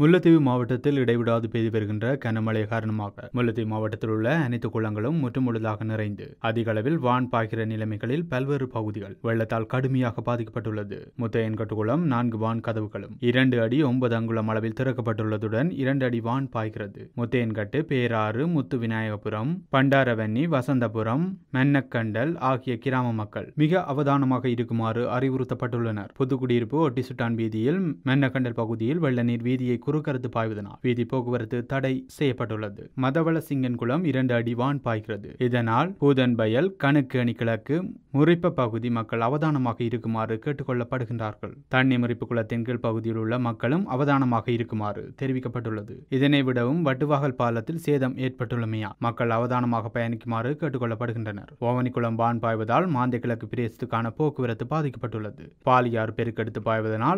முல்லைத்தீவு மாவட்டத்தில் இடைவிடாது பெய்து வருகின்ற கனமழை காரணமாக முல்லைத்தீவு மாவட்டத்தில் உள்ள அனைத்து குளங்களும் முற்றுமுழுதாக நிறைந்து அதிக அளவில் வான் பாய்கிற நிலைமைகளில் பல்வேறு பகுதிகள் வெள்ளத்தால் கடுமையாக பாதிக்கப்பட்டுள்ளது முத்தையன்கட்டு குளம் நான்கு வான் கதவுகளும் இரண்டு அடி ஒன்பது அங்குலம் அளவில் திறக்கப்பட்டுள்ளதுடன் இரண்டு அடி வான் பாய்கிறது முத்தையன்கட்டு பேராறு முத்து விநாயகபுரம் பண்டாரவன்னி வசந்தபுரம் மென்னக்கண்டல் ஆகிய கிராம மக்கள் மிக அவதானமாக இருக்குமாறு அறிவுறுத்தப்பட்டுள்ளனர் புதுக்குடியிருப்பு ஒட்டிசுட்டான் வீதியில் மென்னக்கண்டல் பகுதியில் வெள்ள நீர் வீதியை குறுக்கருத்து பாய்வதனால் வீதி போக்குவரத்து தடை செய்யப்பட்டுள்ளது மதவள குளம் இரண்டு அடி வான் பாய்கிறது இதனால் பூதன்பயல் கணக்கு அணி கிழக்கு முறிப்ப பகுதி மக்கள் அவதானமாக இருக்குமாறு கேட்டுக்கொள்ளப்படுகின்றார்கள் தண்ணி முறிப்பு குளத்தின் கீழ் பகுதியில் உள்ள மக்களும் அவதானமாக இருக்குமாறு தெரிவிக்கப்பட்டுள்ளது இதனை விடவும் வட்டுவாகல் பாலத்தில் சேதம் ஏற்பட்டுள்ளமையா மக்கள் அவதானமாக பயணிக்குமாறு கேட்டுக்கொள்ளப்படுகின்றனர் ஓவனிக்குளம் வான் பாய்வதால் மாந்தை கிழக்கு பிரதேசத்துக்கான போக்குவரத்து பாதிக்கப்பட்டுள்ளது பாலியார் பெருக்கெடுத்து பாய்வதனால்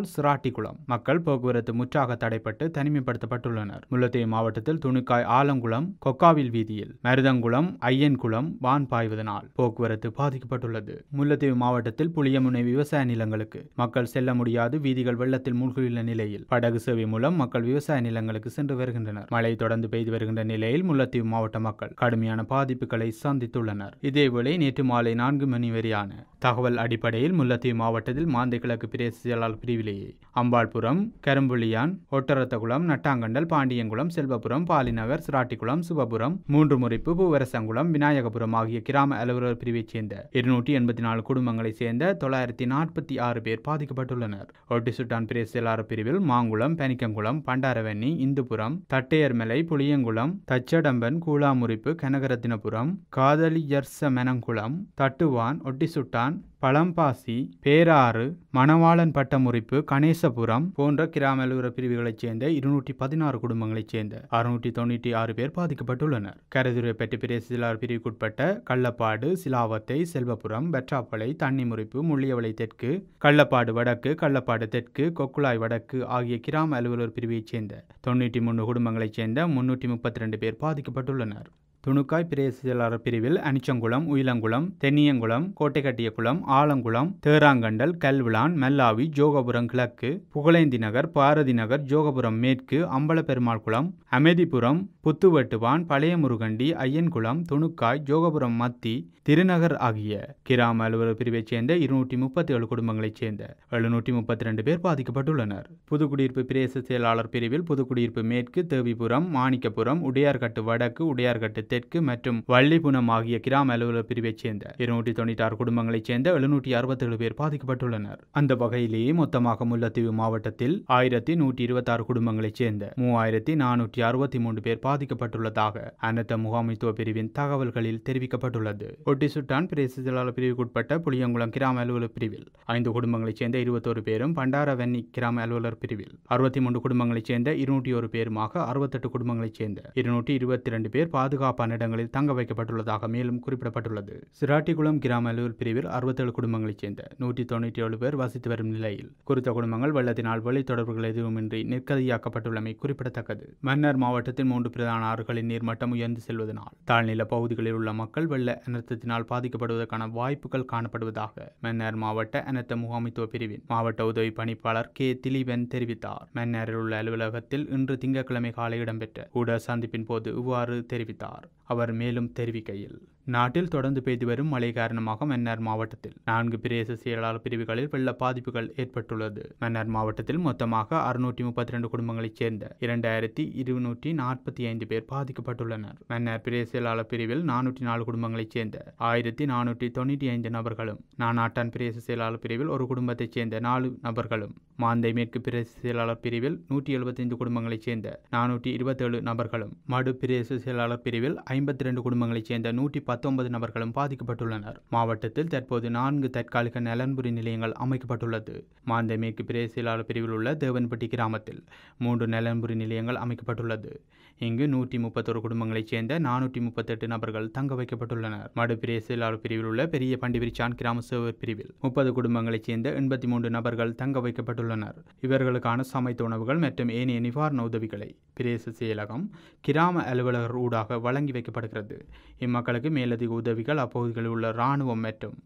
குளம் மக்கள் போக்குவரத்து முற்றாக தடைப்பட்டு செய்யப்பட்டு தனிமைப்படுத்தப்பட்டுள்ளனர் முல்லத்தே மாவட்டத்தில் துணுக்காய் ஆலங்குளம் கொக்காவில் வீதியில் மருதங்குளம் ஐயன்குளம் வான் பாய்வதனால் போக்குவரத்து பாதிக்கப்பட்டுள்ளது முல்லத்தீவு மாவட்டத்தில் புளியமுனை விவசாய நிலங்களுக்கு மக்கள் செல்ல முடியாது வீதிகள் வெள்ளத்தில் மூழ்கியுள்ள நிலையில் படகு சேவை மூலம் மக்கள் விவசாய நிலங்களுக்கு சென்று வருகின்றனர் மழை தொடர்ந்து பெய்து வருகின்ற நிலையில் முல்லத்தீவு மாவட்ட மக்கள் கடுமையான பாதிப்புகளை சந்தித்துள்ளனர் இதேவேளை நேற்று மாலை நான்கு மணி வரையான தகவல் அடிப்படையில் முல்லத்தீவு மாவட்டத்தில் மாந்தை கிழக்கு பிரதேச செயலாளர் பிரிவிலேயே அம்பாள்புரம் கரும்புள்ளியான் ஒட்டரத்தகுளம் நட்டாங்கண்டல் பாண்டியங்குளம் செல்வபுரம் பாலிநகர் சிராட்டிக்குளம் சிவபுரம் மூன்று முறைப்பு பூவரசங்குளம் விநாயகபுரம் ஆகிய கிராம அலுவலர் பிரிவைச் சேர்ந்த இருநூற்றி எண்பத்தி நாலு குடும்பங்களைச் சேர்ந்த தொள்ளாயிரத்தி நாற்பத்தி ஆறு பேர் பாதிக்கப்பட்டுள்ளனர் ஒட்டிசுட்டான் பிரதேச செயலாளர் பிரிவில் மாங்குளம் பனிக்கங்குளம் பண்டாரவன்னி இந்துபுரம் தட்டையர்மலை புளியங்குளம் தச்சடம்பன் கூழாமுறிப்பு கனகரத்தினபுரம் காதலியர்சமெனங்குளம் தட்டுவான் ஒட்டிசுட்டான் மணல்தான் பழம்பாசி பேராறு மணவாளன் முறிப்பு கணேசபுரம் போன்ற கிராமலுர பிரிவுகளைச் சேர்ந்த இருநூற்றி பதினாறு குடும்பங்களைச் சேர்ந்த அறுநூற்றி தொண்ணூற்றி ஆறு பேர் பாதிக்கப்பட்டுள்ளனர் கருதுரைப்பட்டு பிரேசிலார் பிரிவுக்குட்பட்ட கள்ளப்பாடு சிலாவத்தை செல்வபுரம் பெற்றாப்பளை முறிப்பு முள்ளியவளை தெற்கு கள்ளப்பாடு வடக்கு கள்ளப்பாடு தெற்கு கொக்குழாய் வடக்கு ஆகிய கிராம அலுவலர் பிரிவைச் சேர்ந்த தொண்ணூற்றி மூன்று குடும்பங்களைச் சேர்ந்த முன்னூற்றி முப்பத்தி ரெண்டு பேர் பாதிக்கப்பட்டுள்ளனர் துணுக்காய் பிரேசியலாளர் பிரிவில் அனிச்சங்குளம் உயிலங்குளம் தென்னியங்குளம் கோட்டைக்கட்டியகுளம் ஆலங்குளம் தேராங்கண்டல் கல்விளான் மல்லாவி ஜோகபுரம் கிழக்கு புகழேந்தி நகர் பாரதி நகர் ஜோகபுரம் மேற்கு அம்பலப்பெருமாள் குளம் அமேதிபுரம் புத்துவெட்டுவான் பழைய முருகண்டி ஐயன்குளம் துணுக்காய் ஜோகபுரம் மத்தி திருநகர் ஆகிய கிராம அலுவலர் பிரிவைச் சேர்ந்த இருநூற்றி முப்பத்தி ஏழு குடும்பங்களைச் சேர்ந்த எழுநூற்றி முப்பத்தி ரெண்டு பேர் பாதிக்கப்பட்டுள்ளனர் புதுக்குடியிருப்பு பிரேச செயலாளர் பிரிவில் புதுக்குடியிருப்பு மேற்கு தேவிபுரம் மாணிக்கபுரம் உடையார்கட்டு வடக்கு உடையார்கட்டு தெற்கு மற்றும் வள்ளிபுணம் ஆகிய கிராம அலுவலக பிரிவைச் சேர்ந்த இருநூற்றி தொண்ணூற்றி ஆறு குடும்பங்களைச் சேர்ந்த எழுநூற்றி அறுபத்தேழு பேர் பாதிக்கப்பட்டுள்ளனர் அந்த வகையிலேயே மொத்தமாக முல்லத்தீவு மாவட்டத்தில் ஆயிரத்தி நூற்றி இருபத்தாறு குடும்பங்களைச் சேர்ந்த மூவாயிரத்தி நானூற்றி அறுபத்தி மூன்று பேர் பாதிக்கப்பட்டுள்ளதாக அனைத்து முகாமைத்துவ பிரிவின் தகவல்களில் தெரிவிக்கப்பட்டுள்ளது சுட்டான் பிரதேச செயலாளர் பிரிவுக்குட்பட்ட புளியங்குளம் கிராம அலுவலர் பிரிவில் ஐந்து குடும்பங்களைச் சேர்ந்த இருபத்தோரு பேரும் பண்டாரவன்னி கிராம அலுவலர் பிரிவில் அறுபத்தி மூன்று குடும்பங்களைச் சேர்ந்த இருநூற்றி ஒரு பேருமாக அறுபத்தெட்டு குடும்பங்களைச் சேர்ந்த இருநூற்றி இருபத்தி ரெண்டு பேர் பாதுகாப்பு பாதுகாப்பான இடங்களில் தங்க வைக்கப்பட்டுள்ளதாக மேலும் குறிப்பிடப்பட்டுள்ளது சிராட்டிகுளம் கிராம அலுவல் பிரிவில் அறுபத்தேழு குடும்பங்களைச் சேர்ந்த நூற்றி தொண்ணூற்றி ஏழு பேர் வசித்து வரும் நிலையில் குறித்த குடும்பங்கள் வெள்ளத்தினால் வழி தொடர்புகள் எதுவுமின்றி நிற்கதியாக்கப்பட்டுள்ளமை குறிப்பிடத்தக்கது மன்னர் மாவட்டத்தின் மூன்று பிரதான ஆறுகளின் நீர்மட்டம் உயர்ந்து செல்வதனால் தாழ்நில பகுதிகளில் உள்ள மக்கள் வெள்ள அனர்த்தத்தினால் பாதிக்கப்படுவதற்கான வாய்ப்புகள் காணப்படுவதாக மன்னர் மாவட்ட அனர்த்த முகாமைத்துவ பிரிவின் மாவட்ட உதவி பணிப்பாளர் கே திலீபன் தெரிவித்தார் மன்னரில் உள்ள அலுவலகத்தில் இன்று திங்கட்கிழமை காலை இடம்பெற்ற கூட சந்திப்பின் போது இவ்வாறு தெரிவித்தார் அவர் மேலும் தெரிவிக்கையில் நாட்டில் தொடர்ந்து பெய்து வரும் மழை காரணமாக மன்னார் மாவட்டத்தில் நான்கு பிரதேச செயலாளர் பிரிவுகளில் வெள்ள பாதிப்புகள் ஏற்பட்டுள்ளது மன்னார் மாவட்டத்தில் மொத்தமாக அறுநூற்றி முப்பத்தி ரெண்டு குடும்பங்களைச் சேர்ந்த இரண்டாயிரத்தி இருநூற்றி நாற்பத்தி ஐந்து பேர் பாதிக்கப்பட்டுள்ளனர் மன்னார் பிரதேச செயலாளர் பிரிவில் நானூற்றி நாலு குடும்பங்களைச் சேர்ந்த ஆயிரத்தி நானூற்றி தொண்ணூற்றி ஐந்து நபர்களும் நானாட்டான் பிரதேச செயலாளர் பிரிவில் ஒரு குடும்பத்தைச் சேர்ந்த நாலு நபர்களும் மாந்தை மேற்கு பிரதேச செயலாளர் பிரிவில் நூற்றி எழுபத்தைந்து குடும்பங்களைச் சேர்ந்த நானூற்றி இருபத்தேழு நபர்களும் மடு பிரதேச செயலாளர் பிரிவில் ஐம்பத்தி ரெண்டு குடும்பங்களைச் சேர்ந்த நூற்றி பத்து பத்தொன்பது நபர்களும் பாதிக்கப்பட்டுள்ளனர் மாவட்டத்தில் தற்போது நான்கு தற்காலிக நலன்புரி நிலையங்கள் அமைக்கப்பட்டுள்ளது மாந்தை மேற்கு பிரேசிலாளர் பிரிவில் உள்ள தேவன்பட்டி கிராமத்தில் மூன்று நலன்புரி நிலையங்கள் அமைக்கப்பட்டுள்ளது இங்கு நூற்றி முப்பத்தொரு குடும்பங்களைச் சேர்ந்த நானூற்றி முப்பத்தெட்டு நபர்கள் தங்க வைக்கப்பட்டுள்ளனர் மடு பிரேசிலாளர் பிரிவில் உள்ள பெரிய பண்டிபிரிச்சான் கிராம சேவர் பிரிவில் முப்பது குடும்பங்களைச் சேர்ந்த எண்பத்தி மூன்று நபர்கள் தங்க வைக்கப்பட்டுள்ளனர் இவர்களுக்கான சமைத்த உணவுகள் மற்றும் ஏனைய நிவாரண உதவிகளை பிரேச செயலகம் கிராம அலுவலகர் ஊடாக வழங்கி வைக்கப்படுகிறது இம்மக்களுக்கு மேலும் மேலதிக உதவிகள் அப்பகுதிகளில் உள்ள இராணுவம் மற்றும்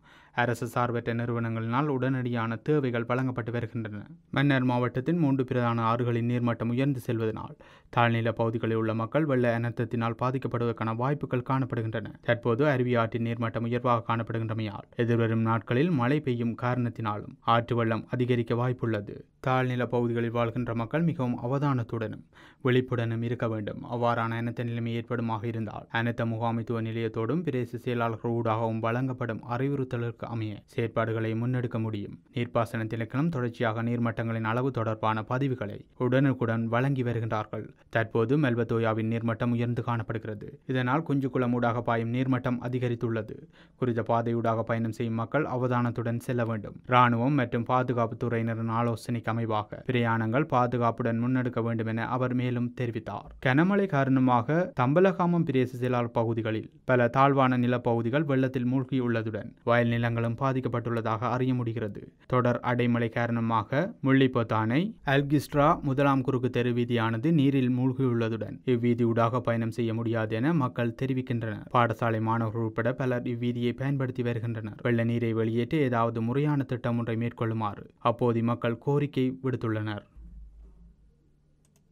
அரசு சார்பற்ற நிறுவனங்களினால் உடனடியான தேவைகள் வழங்கப்பட்டு வருகின்றன மன்னர் மாவட்டத்தின் மூன்று பிரதான ஆறுகளின் நீர்மட்டம் உயர்ந்து செல்வதனால் தாழ்நில பகுதிகளில் உள்ள மக்கள் வெள்ள அனர்த்தத்தினால் பாதிக்கப்படுவதற்கான வாய்ப்புகள் காணப்படுகின்றன தற்போது அருவி ஆற்றின் நீர்மட்டம் உயர்வாக காணப்படுகின்றமையால் எதிர்வரும் நாட்களில் மழை பெய்யும் காரணத்தினாலும் ஆற்று வெள்ளம் அதிகரிக்க வாய்ப்புள்ளது தாழ்நில பகுதிகளில் வாழ்கின்ற மக்கள் மிகவும் அவதானத்துடனும் விழிப்புடனும் இருக்க வேண்டும் அவ்வாறான அனைத்த நிலைமை ஏற்படுமாக இருந்தால் அனைத்த முகாமைத்துவ நிலையத்தோடும் பிரதேச செயலாளர்கள் ஊடாகவும் வழங்கப்படும் அறிவுறுத்தலுக்கு தேவைகளுக்கு அமைய செயற்பாடுகளை முன்னெடுக்க முடியும் நீர்ப்பாசன திணைக்களம் தொடர்ச்சியாக நீர்மட்டங்களின் அளவு தொடர்பான பதிவுகளை உடனுக்குடன் வழங்கி வருகின்றார்கள் தற்போது மெல்பத்தோயாவின் நீர்மட்டம் உயர்ந்து காணப்படுகிறது இதனால் குஞ்சுக்குளம் ஊடாக பாயும் நீர்மட்டம் அதிகரித்துள்ளது குறித்த பாதையூடாக பயணம் செய்யும் மக்கள் அவதானத்துடன் செல்ல வேண்டும் இராணுவம் மற்றும் பாதுகாப்பு துறையினரின் ஆலோசனைக்கு அமைவாக பிரயாணங்கள் பாதுகாப்புடன் முன்னெடுக்க வேண்டும் என அவர் மேலும் தெரிவித்தார் கனமழை காரணமாக தம்பலகாமம் பிரதேச பகுதிகளில் பல தாழ்வான நிலப்பகுதிகள் வெள்ளத்தில் மூழ்கியுள்ளதுடன் வயல் நிலங்கள் வளங்களும் பாதிக்கப்பட்டுள்ளதாக அறிய முடிகிறது தொடர் அடைமழை காரணமாக முள்ளிப்பத்தானை அல்கிஸ்ட்ரா முதலாம் குறுக்கு தெரு வீதியானது நீரில் மூழ்கியுள்ளதுடன் இவ்வீதியூடாக பயணம் செய்ய முடியாது என மக்கள் தெரிவிக்கின்றனர் பாடசாலை மாணவர்கள் உட்பட பலர் இவ்வீதியை பயன்படுத்தி வருகின்றனர் வெள்ள நீரை வெளியேற்ற ஏதாவது முறையான திட்டம் ஒன்றை மேற்கொள்ளுமாறு அப்போது மக்கள் கோரிக்கை விடுத்துள்ளனர்